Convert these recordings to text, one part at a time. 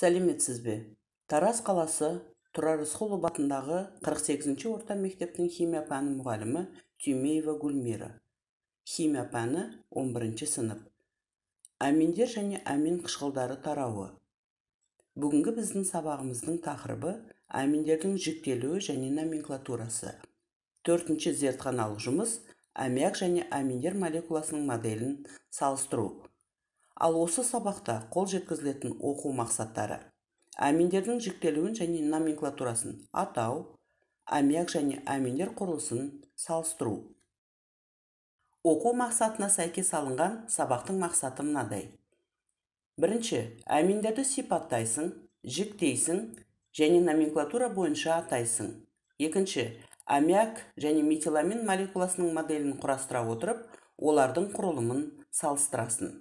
сәлеметсіз бе тараз қаласы тұрар рысқұлов атындағы 48-ші орта мектептің химия пәні мұғалімі түймеева гүлмира химия пәні 11 сынып аминдер және амин қышқылдары тарауы бүгінгі біздің сабағымыздың тақырыбы аминдердің жүктелуі және номенклатурасы төртінші зертханалық жұмыс аммиак және аминдер молекуласының моделін салыстыру ал осы сабақта қол жеткізілетін оқу мақсаттары аминдердің жіктелуін және номенклатурасын атау аммиак және аминдер құрылысын салыстыру оқу мақсатына сәйкес алынған сабақтың мақсаты мынадай бірінші аминдерді сипаттайсың жіктейсің және номенклатура бойынша атайсың екінші аммиак және метиламин молекуласының моделін құрастыра отырып олардың құрылымын салыстырасың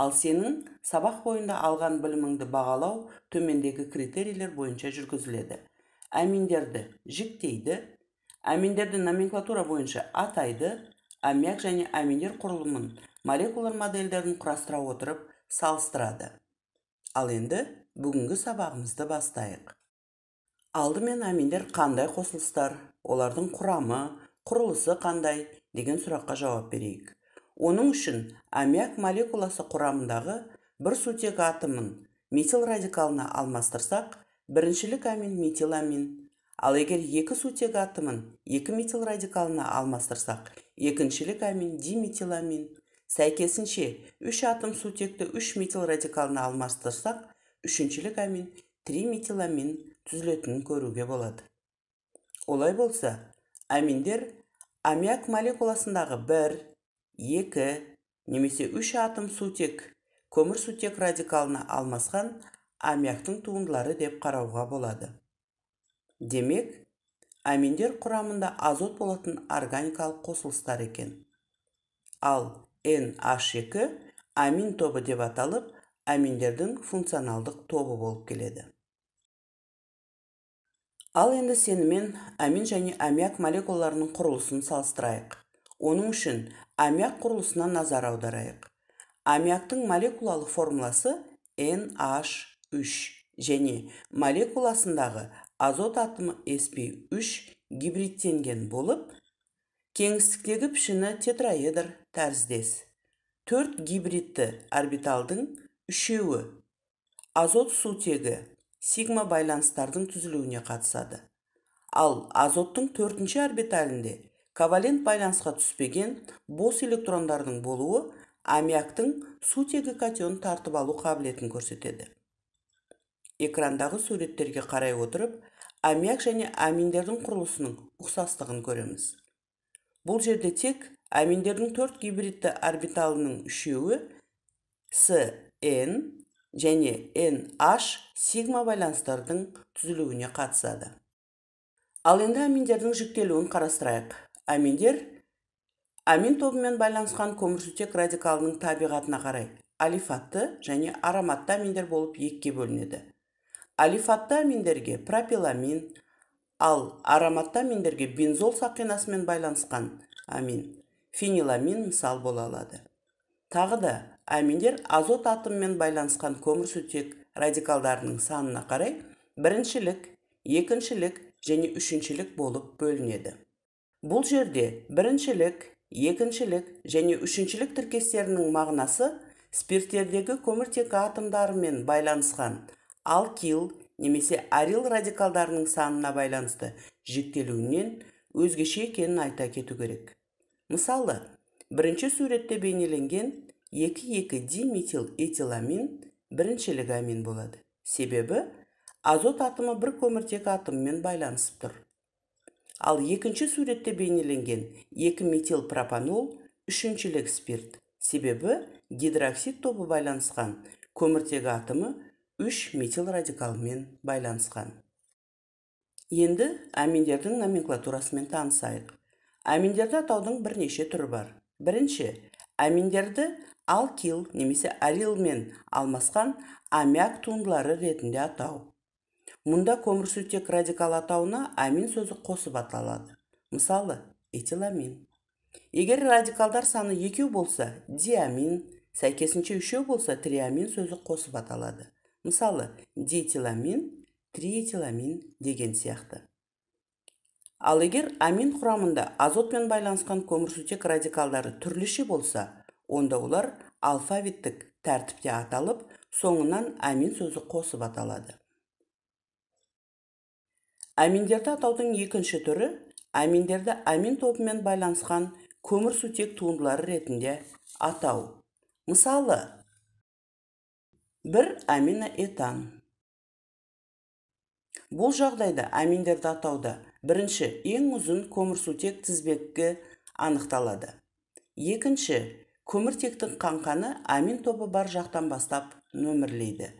ал сенің сабақ бойында алған біліміңді бағалау төмендегі критерийлер бойынша жүргізіледі аминдерді жіктейді аминдерді номенклатура бойынша атайды аммиак және аминдер құрылымын молекулар модельдерін құрастыра отырып салыстырады ал енді бүгінгі сабағымызды бастайық алдымен аминдер қандай қосылыстар олардың құрамы құрылысы қандай деген сұраққа жауап берейік оның үшін аммиак молекуласы құрамындағы бір сутек атомын метил радикалына алмастырсақ біріншілік амин метиламин ал егер екі сутек атомын екі метил радикалына алмастырсақ екіншілік амин диметиламин сәйкесінше үш атом сутекті үш метил радикалына алмастырсақ үшіншілік амин триметиламин түзілетінін көруге болады олай болса аминдер аммиак молекуласындағы бір екі немесе үш атом сутек көмір сутек радикалына алмасқан аммиактың туындылары деп қарауға болады демек аминдер құрамында азот болатын органикалық қосылыстар екен ал NH2 амин тобы деп аталып аминдердің функционалдық тобы болып келеді ал енді сенімен амин және аммиак молекулаларының құрылысын салыстырайық оның үшін аммиак құрылысына назар аударайық аммиактың молекулалық формуласы NH3 және молекуласындағы азот атымы sp3 гибридтенген болып кеңістіктегі пішіні тетраэдр тәріздес төрт гибридті орбиталдың үшеуі азот сутегі сигма байланыстардың түзілуіне қатысады ал азоттың төртінші орбиталінде ковалент байланысқа түспеген бос электрондардың болуы аммиактың сутегі катионын тартып алу қабілетін көрсетеді экрандағы суреттерге қарай отырып аммиак және аминдердің құрылысының ұқсастығын көреміз бұл жерде тек аминдердің төрт гибридті орбиталының үшеуі с н және nh сигма байланыстардың түзілуіне қатысады ал енді аминдердің жіктелуін қарастырайық аминдер амин тобымен байланысқан көмірсутек радикалының табиғатына қарай алифатты және ароматты аминдер болып екіге бөлінеді алифатты аминдерге пропиламин ал ароматты аминдерге бензол сақинасымен байланысқан амин фениламин мысал бола алады тағы да аминдер азот атомымен байланысқан көмірсутек радикалдарының санына қарай біріншілік екіншілік және үшіншілік болып бөлінеді бұл жерде біріншілік екіншілік және үшіншілік тіркестерінің мағынасы спирттердегі көміртек атомдарымен байланысқан алкил немесе арил радикалдарының санына байланысты жіктелуінен өзгеше екенін айта кету керек мысалы бірінші суретте бейнеленген 2,2 диметил этиламин біріншілік амин болады себебі азот атомы бір көміртек атомымен байланысып тұр ал екінші суретте бейнеленген екі метил пропанол үшіншілік спирт себебі гидроксид тобы байланысқан көміртегі атомы үш метил радикалымен байланысқан енді аминдердің номенклатурасымен танысайық аминдерді атаудың бірнеше түрі бар бірінші аминдерді алкил немесе арилмен алмасқан аммиак туындылары ретінде атау мұнда көмірсөтек радикал атауына амин сөзі қосып аталады мысалы этиламин егер радикалдар саны екеу болса диамин сәйкесінше үшеу болса триамин сөзі қосып аталады мысалы диэтиламин триэтиламин деген сияқты ал егер амин құрамында азотмен байланысқан көмірсөтек радикалдары түрліше болса онда олар алфавиттік тәртіпте аталып соңынан амин сөзі қосып аталады аминдерді атаудың екінші түрі аминдерді амин тобымен байланысқан көмірсутек туындылары ретінде атау мысалы бір аминоэтан бұл жағдайда аминдерді атауда бірінші ең ұзын көмірсутек тізбегі анықталады екінші көміртектің қанқаны амин тобы бар жақтан бастап нөмірлейді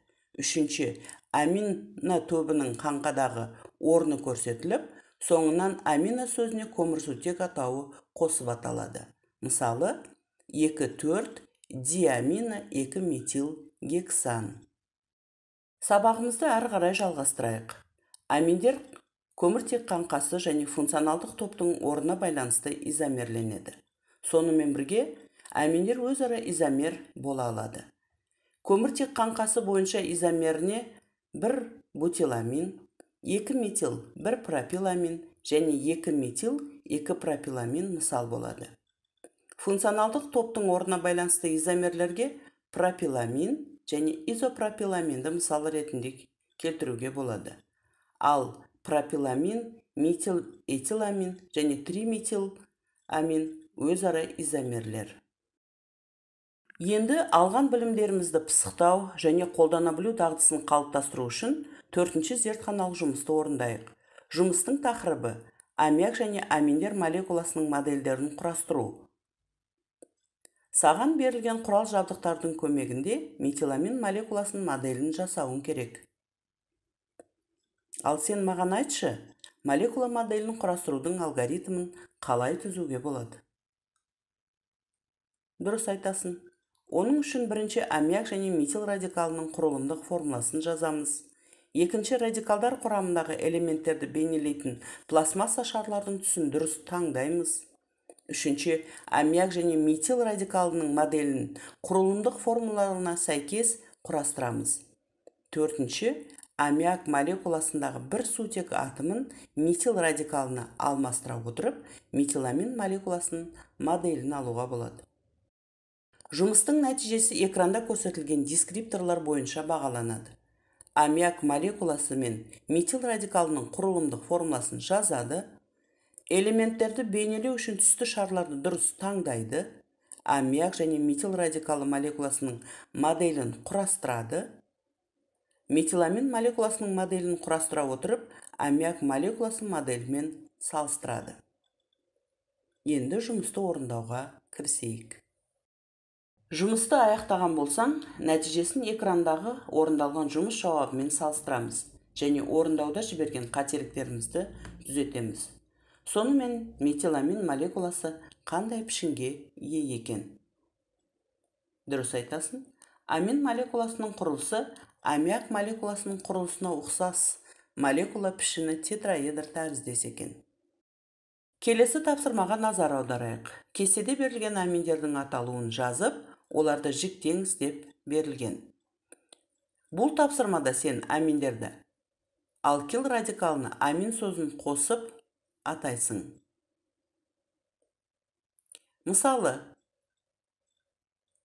үшінші амина тобының қаңқадағы орны көрсетіліп соңынан амина сөзіне көмірсутек атауы қосып аталады мысалы 24 диамина 2 метил гексан сабағымызды әрі қарай жалғастырайық аминдер көміртек қаңқасы және функционалдық топтың орнына байланысты изомерленеді сонымен бірге аминдер өзара изомер бола алады көміртек қаңқасы бойынша изомеріне бір бутиламин екі метил бір пропиламин және екі метил екі пропиламин мысал болады функционалдық топтың орнына байланысты изомерлерге пропиламин және изопропиламинді мысал ретінде келтіруге болады ал пропиламин метил этиламин және триметил амин өзара изомерлер енді алған білімдерімізді пысықтау және қолдана білу дағдысын қалыптастыру үшін төртінші зертханалық жұмысты орындайық жұмыстың тақырыбы аммиак және аминдер молекуласының модельдерін құрастыру саған берілген құрал жабдықтардың көмегінде метиламин молекуласының моделін жасауың керек ал сен маған айтшы молекула моделін құрастырудың алгоритмін қалай түзуге болады дұрыс айтасың оның үшін бірінші аммиак және метил радикалының құрылымдық формуласын жазамыз екінші радикалдар құрамындағы элементтерді бейнелейтін пластмасса шарлардың түсін дұрыс таңдаймыз үшінші аммиак және метил радикалының моделін құрылымдық формуларына сәйкес құрастырамыз төртінші аммиак молекуласындағы бір сутек атомын метил радикалына алмастыра отырып метиламин молекуласының моделін алуға болады жұмыстың нәтижесі экранда көрсетілген дескрипторлар бойынша бағаланады аммиак молекуласы мен метил радикалының құрылымдық формуласын жазады элементтерді бейнелеу үшін түсті шарларды дұрыс таңдайды аммиак және метил радикалы молекуласының моделін құрастырады метиламин молекуласының моделін құрастыра отырып аммиак молекуласы моделімен салыстырады енді жұмысты орындауға кірісейік жұмысты аяқтаған болсаң нәтижесін экрандағы орындалған жұмыс жауабымен салыстырамыз және орындауда жіберген қателіктерімізді түзетеміз сонымен метиламин молекуласы қандай пішінге ие екен дұрыс айтасың амин молекуласының құрылысы аммиак молекуласының құрылысына ұқсас молекула пішіні тетраэдр тәріздес екен келесі тапсырмаға назар аударайық кестеде берілген аминдердің аталуын жазып оларды жіктеңіз деп берілген бұл тапсырмада сен аминдерді алкил радикалына амин сөзін қосып атайсың мысалы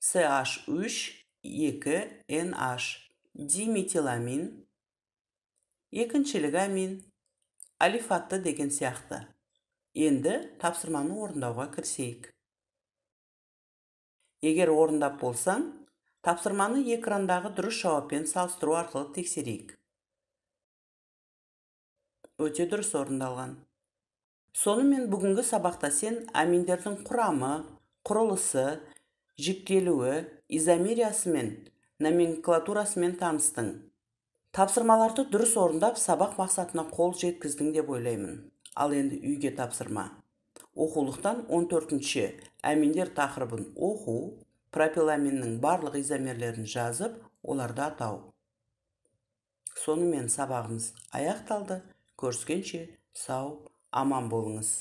CH3 2NH диметиламин екіншілік амин алифатты деген сияқты енді тапсырманы орындауға кірісейік егер орындап болсаң тапсырманы экрандағы дұрыс жауаппен салыстыру арқылы тексерейік өте дұрыс орындалған сонымен бүгінгі сабақта сен аминдердің құрамы құрылысы жіктелуі изомериясымен номенклатурасымен таныстың тапсырмаларды дұрыс орындап сабақ мақсатына қол жеткіздің деп ойлаймын ал енді үйге тапсырма оқулықтан 14-ші аминдер тақырыбын оқу пропиламиннің барлық изомерлерін жазып оларды атау сонымен сабағымыз аяқталды көріскенше сау аман болыңыз